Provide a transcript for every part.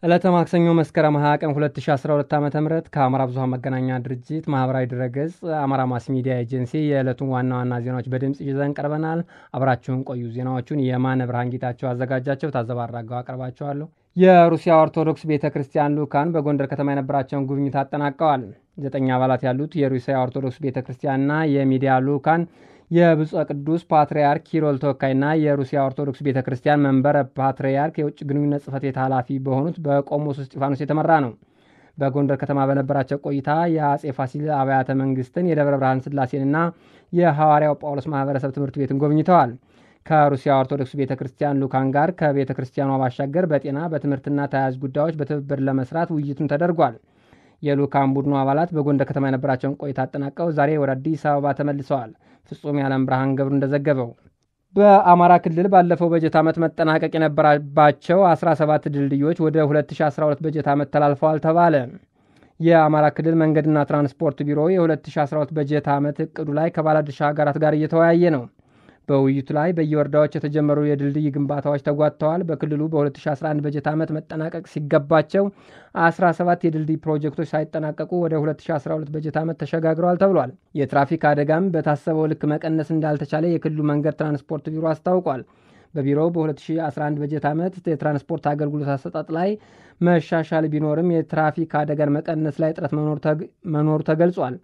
ዕለተ ማክሰኞ መስከረም 20 ቀን 2012 ዓ ም ከአማራ ብዙኃን መገናኛ ድርጅት ማህበራዊ ድረገጽ አማራ ማስ ሚዲያ ኤጀንሲ የዕለቱን ዋና ዋና ዜናዎች በድምፅ ይዘን ቀርበናል። አብራችሁን ቆዩ። ዜናዎቹን የማነ ብርሃን ጌታቸው አዘጋጃቸው፣ ታዘባራገው አቀርባቸዋለሁ። የሩሲያ ኦርቶዶክስ ቤተ ክርስቲያን ልዑካን በጎንደር ከተማ የነበራቸውን ጉብኝት አጠናቀዋል። ዘጠኝ አባላት ያሉት የሩሲያ ኦርቶዶክስ ቤተ ክርስቲያንና የሚዲያ ልዑካን የብፁዕ ቅዱስ ፓትርያርክ ኪሮል ተወካይና የሩሲያ ኦርቶዶክስ ቤተ ክርስቲያን መንበረ ፓትርያርክ የውጭ ግንኙነት ጽፈት ቤት ኃላፊ በሆኑት በቆሞስ እስጢፋኖስ የተመራ ነው። በጎንደር ከተማ በነበራቸው ቆይታ የአጼ ፋሲል አብያተ መንግስትን፣ የደብረ ብርሃን ስላሴንና የሐዋርያው ጳውሎስ ማህበረሰብ ትምህርት ቤትን ጎብኝተዋል። ከሩሲያ ኦርቶዶክስ ቤተ ክርስቲያን ልኡካን ጋር ከቤተ ክርስቲያኗ ባሻገር በጤና በትምህርትና ተያያዥ ጉዳዮች በትብብር ለመስራት ውይይትም ተደርጓል። የልኡካን ቡድኑ አባላት በጎንደር ከተማ የነበራቸውን ቆይታ አጠናቀው ዛሬ ወደ አዲስ አበባ ተመልሰዋል። ፍጹም የዓለም ብርሃን ገብሩ እንደዘገበው በአማራ ክልል ባለፈው በጀት ዓመት መጠናቀቅ የነበረባቸው 17 ድልድዮች ወደ 2012 በጀት ዓመት ተላልፈዋል ተባለ። የአማራ ክልል መንገድና ትራንስፖርት ቢሮ የ2012 በጀት ዓመት እቅዱ ላይ ከባለድርሻ አገራት ጋር እየተወያየ ነው። በውይይቱ ላይ በየወረዳዎች የተጀመሩ የድልድይ ግንባታዎች ተጓትተዋል። በክልሉ በ2011 በጀት ዓመት መጠናቀቅ ሲገባቸው 17 የድልድይ ፕሮጀክቶች ሳይጠናቀቁ ወደ 2012 በጀት ዓመት ተሸጋግረዋል ተብሏል። የትራፊክ አደጋም በታሰበው ልክ መቀነስ እንዳልተቻለ የክልሉ መንገድ ትራንስፖርት ቢሮ አስታውቋል። በቢሮው በ2011 በጀት ዓመት የትራንስፖርት አገልግሎት አሰጣጥ ላይ መሻሻል ቢኖርም የትራፊክ አደጋን መቀነስ ላይ ጥረት መኖሩ ተገልጿል።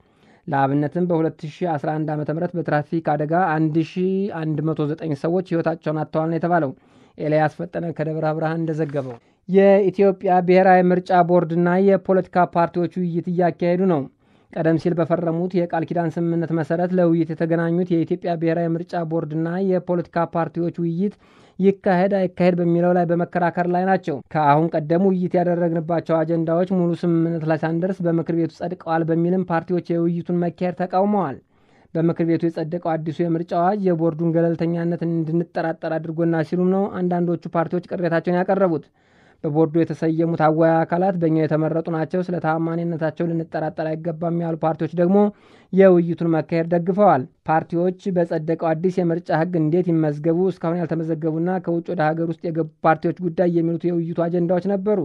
ለአብነትም በ2011 ዓ ም በትራፊክ አደጋ 1109 ሰዎች ሕይወታቸውን አጥተዋል ነው የተባለው። ኤልያስ ፈጠነ ከደብረ ብርሃን እንደዘገበው የኢትዮጵያ ብሔራዊ ምርጫ ቦርድና የፖለቲካ ፓርቲዎች ውይይት እያካሄዱ ነው። ቀደም ሲል በፈረሙት የቃል ኪዳን ስምምነት መሰረት ለውይይት የተገናኙት የኢትዮጵያ ብሔራዊ ምርጫ ቦርድና የፖለቲካ ፓርቲዎች ውይይት ይካሄድ አይካሄድ በሚለው ላይ በመከራከር ላይ ናቸው። ከአሁን ቀደም ውይይት ያደረግንባቸው አጀንዳዎች ሙሉ ስምምነት ላይ ሳንደርስ በምክር ቤቱ ጸድቀዋል በሚልም ፓርቲዎች የውይይቱን መካሄድ ተቃውመዋል። በምክር ቤቱ የጸደቀው አዲሱ የምርጫ አዋጅ የቦርዱን ገለልተኛነት እንድንጠራጠር አድርጎና ሲሉም ነው አንዳንዶቹ ፓርቲዎች ቅሬታቸውን ያቀረቡት። በቦርዱ የተሰየሙት አወያ አካላት በእኛ የተመረጡ ናቸው፣ ስለ ታማኒነታቸው ልንጠራጠር አይገባም ያሉ ፓርቲዎች ደግሞ የውይይቱን መካሄድ ደግፈዋል። ፓርቲዎች በጸደቀው አዲስ የምርጫ ሕግ እንዴት ይመዝገቡ፣ እስካሁን ያልተመዘገቡና ከውጭ ወደ ሀገር ውስጥ የገቡ ፓርቲዎች ጉዳይ የሚሉት የውይይቱ አጀንዳዎች ነበሩ።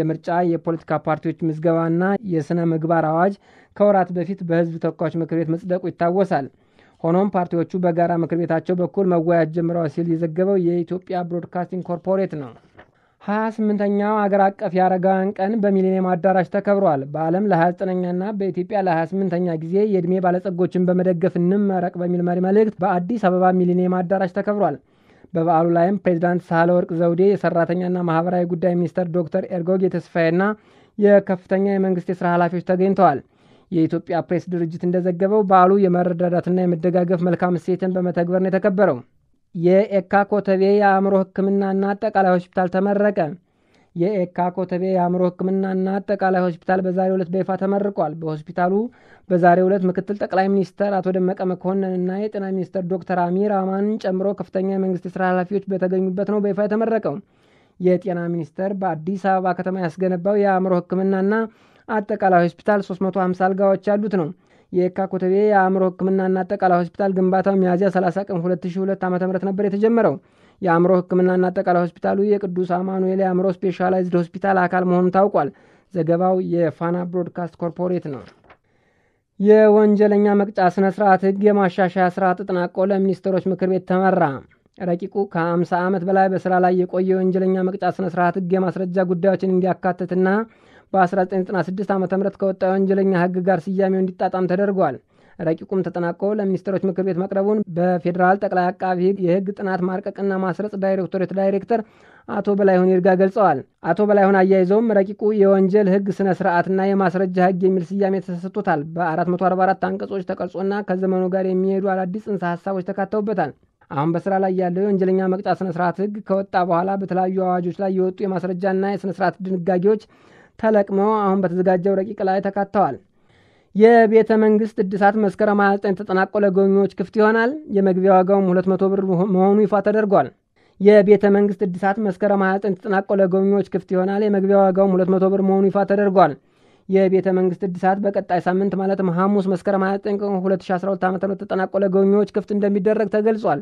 የምርጫ የፖለቲካ ፓርቲዎች ምዝገባና የሥነ ምግባር አዋጅ ከወራት በፊት በሕዝብ ተወካዮች ምክር ቤት መጽደቁ ይታወሳል። ሆኖም ፓርቲዎቹ በጋራ ምክር ቤታቸው በኩል መወያየት ጀምረዋል ሲል የዘገበው የኢትዮጵያ ብሮድካስቲንግ ኮርፖሬት ነው። ሀያ ስምንተኛው አገር አቀፍ የአረጋውያን ቀን በሚሊኒየም አዳራሽ ተከብሯል። በዓለም ለሀያ 29 በኢትዮጵያ ለ ስምንተኛ ጊዜ የእድሜ ባለጸጎችን በመደገፍ እንመረቅ በሚል መሪ መልእክት በአዲስ አበባ ሚሊኒየም አዳራሽ ተከብሯል። በበዓሉ ላይም ፕሬዚዳንት ሳህለወርቅ ዘውዴ፣ የሰራተኛና ማህበራዊ ጉዳይ ሚኒስተር ዶክተር ኤርጎጌ ተስፋዬና የከፍተኛ የመንግስት የስራ ኃላፊዎች ተገኝተዋል። የኢትዮጵያ ፕሬስ ድርጅት እንደዘገበው በዓሉ የመረዳዳትና የመደጋገፍ መልካም እሴትን በመተግበር ነው የተከበረው። የኤካ ኮተቤ የአእምሮ ህክምናና አጠቃላይ ሆስፒታል ተመረቀ። የኤካ ኮተቤ የአእምሮ ህክምናና አጠቃላይ ሆስፒታል በዛሬው ዕለት በይፋ ተመርቋል። በሆስፒታሉ በዛሬው ዕለት ምክትል ጠቅላይ ሚኒስተር አቶ ደመቀ መኮንንና የጤና ሚኒስተር ዶክተር አሚር አማንን ጨምሮ ከፍተኛ የመንግስት ስራ ኃላፊዎች በተገኙበት ነው በይፋ የተመረቀው። የጤና ሚኒስተር በአዲስ አበባ ከተማ ያስገነባው የአእምሮ ህክምናና አጠቃላይ ሆስፒታል 350 አልጋዎች ያሉት ነው። የካ ኮተቤ የአእምሮ ና አጠቃላይ ሆስፒታል ግንባታው ሚያዝያ 30 ቀን 2002 ዓ ም ነበር የተጀመረው። የአእምሮ ሕክምናና አጠቃላይ ሆስፒታሉ የቅዱስ አማኑኤል የአእምሮ ስፔሻላይዝድ ሆስፒታል አካል መሆኑ ታውቋል። ዘገባው የፋና ብሮድካስት ኮርፖሬት ነው። የወንጀለኛ መቅጫ ስነ ስርዓት ህግ የማሻሻያ ስርዓት ተጠናቆ ለሚኒስትሮች ምክር ቤት ተመራ። ረቂቁ ከ50 ዓመት በላይ በስራ ላይ የቆየ የወንጀለኛ መቅጫ ስነ ስርዓት ህግ የማስረጃ ጉዳዮችን እንዲያካትትና በ1996 ዓ ም ከወጣ የወንጀለኛ ህግ ጋር ስያሜው እንዲጣጣም ተደርጓል። ረቂቁም ተጠናቆ ለሚኒስትሮች ምክር ቤት መቅረቡን በፌዴራል ጠቅላይ አቃቢ የህግ ጥናት ማርቀቅና ማስረጽ ዳይሬክቶሬት ዳይሬክተር አቶ በላይሁን ይርጋ ገልጸዋል። አቶ በላይሁን አያይዘውም ረቂቁ የወንጀል ህግ ስነ ስርዓትና የማስረጃ ህግ የሚል ስያሜ ተሰጥቶታል። በ444 አንቀጾች ተቀርጾና ከዘመኑ ጋር የሚሄዱ አዳዲስ ጽንሰ ሀሳቦች ተካተውበታል። አሁን በስራ ላይ ያለው የወንጀለኛ መቅጫ ስነ ስርዓት ከወጣ በኋላ በተለያዩ አዋጆች ላይ የወጡ የማስረጃና የስነ ስርዓት ድንጋጌዎች ተለቅመው አሁን በተዘጋጀው ረቂቅ ላይ ተካተዋል። የቤተ መንግስት እድሳት መስከረም 29 ተጠናቆ ለጎብኚዎች ክፍት ይሆናል። የመግቢያ ዋጋውም 200 ብር መሆኑ ይፋ ተደርጓል። የቤተ መንግስት እድሳት መስከረም 29 ተጠናቆ ለጎብኚዎች ክፍት ይሆናል። የመግቢያ ዋጋውም 200 ብር መሆኑ ይፋ ተደርጓል። የቤተ መንግስት እድሳት በቀጣይ ሳምንት ማለትም ሐሙስ መስከረም 29 ቀን 2012 ዓ ም ተጠናቆ ለጎብኚዎች ክፍት እንደሚደረግ ተገልጿል።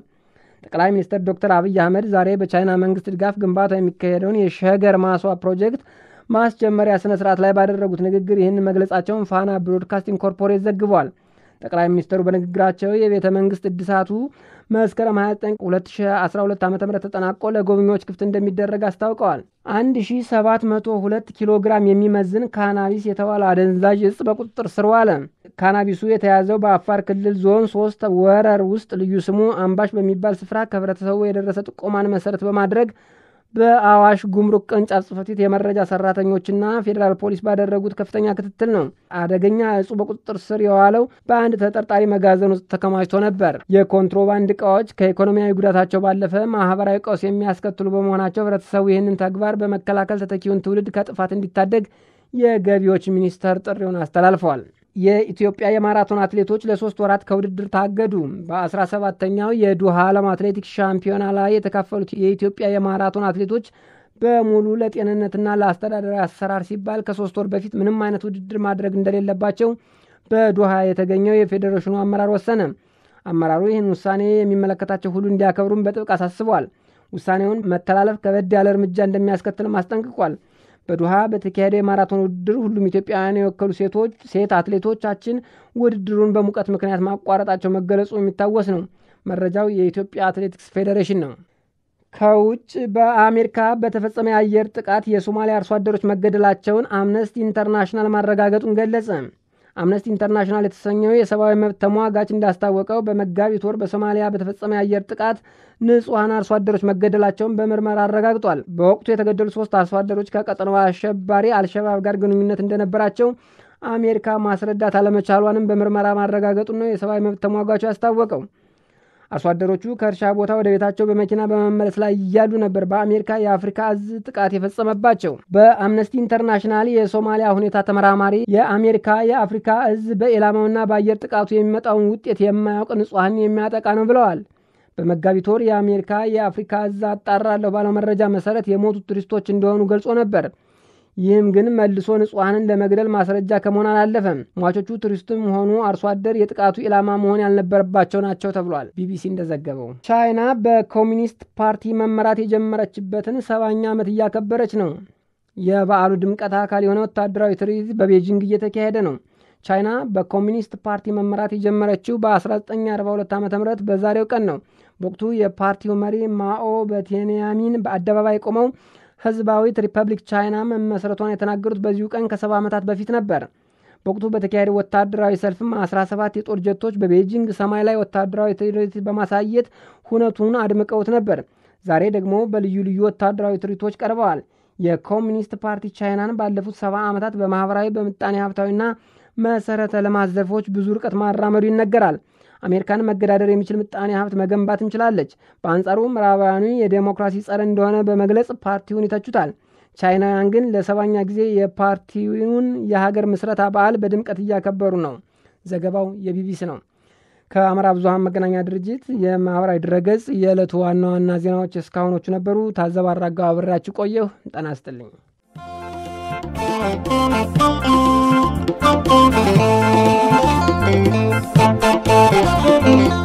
ጠቅላይ ሚኒስትር ዶክተር አብይ አህመድ ዛሬ በቻይና መንግስት ድጋፍ ግንባታ የሚካሄደውን የሸገር ማስዋ ፕሮጀክት ማስጀመሪያ ስነ ስርዓት ላይ ባደረጉት ንግግር ይህንን መግለጻቸውን ፋና ብሮድካስቲንግ ኮርፖሬት ዘግቧል። ጠቅላይ ሚኒስትሩ በንግግራቸው የቤተ መንግስት እድሳቱ መስከረም 29 2012 ዓ ም ተጠናቆ ለጎብኚዎች ክፍት እንደሚደረግ አስታውቀዋል። 1702 ኪሎ ግራም የሚመዝን ካናቢስ የተባለ አደንዛዥ እጽ በቁጥጥር ስር ዋለ። ካናቢሱ የተያዘው በአፋር ክልል ዞን ሶስት ወረር ውስጥ ልዩ ስሙ አምባሽ በሚባል ስፍራ ከህብረተሰቡ የደረሰ ጥቆማን መሰረት በማድረግ በአዋሽ ጉምሩክ ቅርንጫፍ ጽሕፈት ቤት የመረጃ ሰራተኞችና ፌዴራል ፖሊስ ባደረጉት ከፍተኛ ክትትል ነው አደገኛ እጹ በቁጥጥር ስር የዋለው በአንድ ተጠርጣሪ መጋዘን ውስጥ ተከማችቶ ነበር። የኮንትሮባንድ እቃዎች ከኢኮኖሚያዊ ጉዳታቸው ባለፈ ማህበራዊ ቀውስ የሚያስከትሉ በመሆናቸው ህብረተሰቡ ይህንን ተግባር በመከላከል ተተኪውን ትውልድ ከጥፋት እንዲታደግ የገቢዎች ሚኒስቴር ጥሪውን አስተላልፈዋል። የኢትዮጵያ የማራቶን አትሌቶች ለሶስት ወራት ከውድድር ታገዱ በአስራ ሰባተኛው የዱሃ ዓለም አትሌቲክስ ሻምፒዮና ላይ የተካፈሉት የኢትዮጵያ የማራቶን አትሌቶች በሙሉ ለጤንነትና ለአስተዳደራዊ አሰራር ሲባል ከሶስት ወር በፊት ምንም አይነት ውድድር ማድረግ እንደሌለባቸው በዱሃ የተገኘው የፌዴሬሽኑ አመራር ወሰነ። አመራሩ ይህን ውሳኔ የሚመለከታቸው ሁሉ እንዲያከብሩም በጥብቅ አሳስቧል። ውሳኔውን መተላለፍ ከበድ ያለ እርምጃ እንደሚያስከትልም አስጠንቅቋል። በዱሃ በተካሄደ የማራቶን ውድድር ሁሉም ኢትዮጵያውያን የወከሉ ሴቶች ሴት አትሌቶቻችን ውድድሩን በሙቀት ምክንያት ማቋረጣቸው መገለጹ የሚታወስ ነው። መረጃው የኢትዮጵያ አትሌቲክስ ፌዴሬሽን ነው። ከውጭ በአሜሪካ በተፈጸመ የአየር ጥቃት የሶማሊያ አርሶ አደሮች መገደላቸውን አምነስቲ ኢንተርናሽናል ማረጋገጡን ገለጸ። አምነስቲ ኢንተርናሽናል የተሰኘው የሰብአዊ መብት ተሟጋች እንዳስታወቀው በመጋቢት ወር በሶማሊያ በተፈጸመ የአየር ጥቃት ንጹሐን አርሶ አደሮች መገደላቸውን በምርመራ አረጋግጧል። በወቅቱ የተገደሉ ሶስት አርሶ አደሮች ከቀጠናው አሸባሪ አልሸባብ ጋር ግንኙነት እንደነበራቸው አሜሪካ ማስረዳት አለመቻሏንም በምርመራ ማረጋገጡ ነው የሰብአዊ መብት ተሟጋቹ ያስታወቀው። አርሶ አደሮቹ ከእርሻ ቦታ ወደ ቤታቸው በመኪና በመመለስ ላይ እያሉ ነበር በአሜሪካ የአፍሪካ እዝ ጥቃት የፈጸመባቸው። በአምነስቲ ኢንተርናሽናል የሶማሊያ ሁኔታ ተመራማሪ የአሜሪካ የአፍሪካ እዝ በኢላማውና በአየር ጥቃቱ የሚመጣውን ውጤት የማያውቅ ንጹሐን የሚያጠቃ ነው ብለዋል። በመጋቢት ወር የአሜሪካ የአፍሪካ እዝ አጣራለሁ ባለው መረጃ መሰረት የሞቱት ቱሪስቶች እንደሆኑ ገልጾ ነበር። ይህም ግን መልሶ ንጹሐንን ለመግደል ማስረጃ ከመሆን አላለፈም። ሟቾቹ ቱሪስትም ሆኑ አርሶ አደር የጥቃቱ ኢላማ መሆን ያልነበረባቸው ናቸው ተብሏል። ቢቢሲ እንደዘገበው ቻይና በኮሚኒስት ፓርቲ መመራት የጀመረችበትን ሰባኛ ዓመት እያከበረች ነው። የበዓሉ ድምቀት አካል የሆነ ወታደራዊ ትርኢት በቤጂንግ እየተካሄደ ነው። ቻይና በኮሚኒስት ፓርቲ መመራት የጀመረችው በ1942 ዓ ም በዛሬው ቀን ነው። በወቅቱ የፓርቲው መሪ ማኦ በቴንያሚን በአደባባይ ቆመው ህዝባዊት ሪፐብሊክ ቻይና መመስረቷን የተናገሩት በዚሁ ቀን ከሰባ ዓመታት በፊት ነበር። በወቅቱ በተካሄደ ወታደራዊ ሰልፍም 17 የጦር ጀቶች በቤጂንግ ሰማይ ላይ ወታደራዊ ትርኢት በማሳየት ሁነቱን አድምቀውት ነበር። ዛሬ ደግሞ በልዩ ልዩ ወታደራዊ ትርኢቶች ቀርበዋል። የኮሚኒስት ፓርቲ ቻይናን ባለፉት ሰባ ዓመታት በማህበራዊ በምጣኔ ሀብታዊና መሰረተ ልማት ዘርፎች ብዙ ርቀት ማራመዱ ይነገራል። አሜሪካን መገዳደር የሚችል ምጣኔ ሀብት መገንባት እንችላለች። በአንጻሩ ምዕራባውያኑ የዴሞክራሲ ጸረ እንደሆነ በመግለጽ ፓርቲውን ይተቹታል። ቻይናውያን ግን ለሰባኛ ጊዜ የፓርቲውን የሀገር ምስረታ በዓል በድምቀት እያከበሩ ነው። ዘገባው የቢቢሲ ነው። ከአማራ ብዙሃን መገናኛ ድርጅት የማህበራዊ ድረገጽ የዕለቱ ዋና ዋና ዜናዎች እስካሁኖቹ ነበሩ። ታዘብ አራጋው ቆየሁ። ጤና ይስጥልኝ። Thank you.